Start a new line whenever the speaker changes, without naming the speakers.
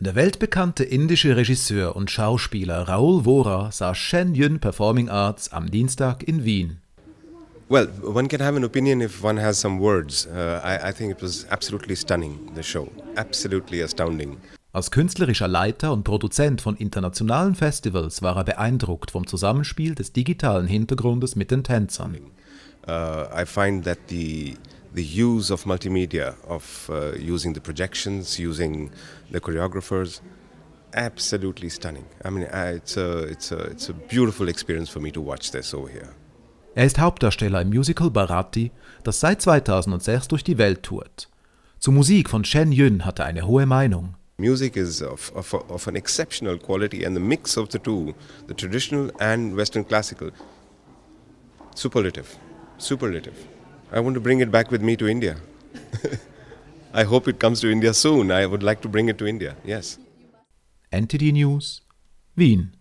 Der weltbekannte indische Regisseur und Schauspieler Raoul Vora sah Shen Yun Performing Arts am Dienstag in Wien. Well, one can have an opinion if one has some words. Uh, I, I think it was absolutely stunning, the show. Absolutely astounding. Als künstlerischer Leiter und Produzent von internationalen Festivals war er beeindruckt vom Zusammenspiel des digitalen Hintergrundes mit den Tänzern. Uh, I find that the
the use of multimedia, of uh, using the projections, using the choreographers, absolutely stunning. I mean, uh, it's a, it's, a, it's a beautiful
experience for me to watch this over here. Er ist Hauptdarsteller im Musical Barati, das seit 2006 durch die Welt tourt. Zu Musik von Shen Yun hat er eine hohe Meinung.
Music is of, of, of an exceptional quality and the mix of the two, the traditional and western classical, superlative, superlative. I want to bring it back with me to India. I hope it comes to India soon. I would like to bring it to India, yes. Entity News, Wien.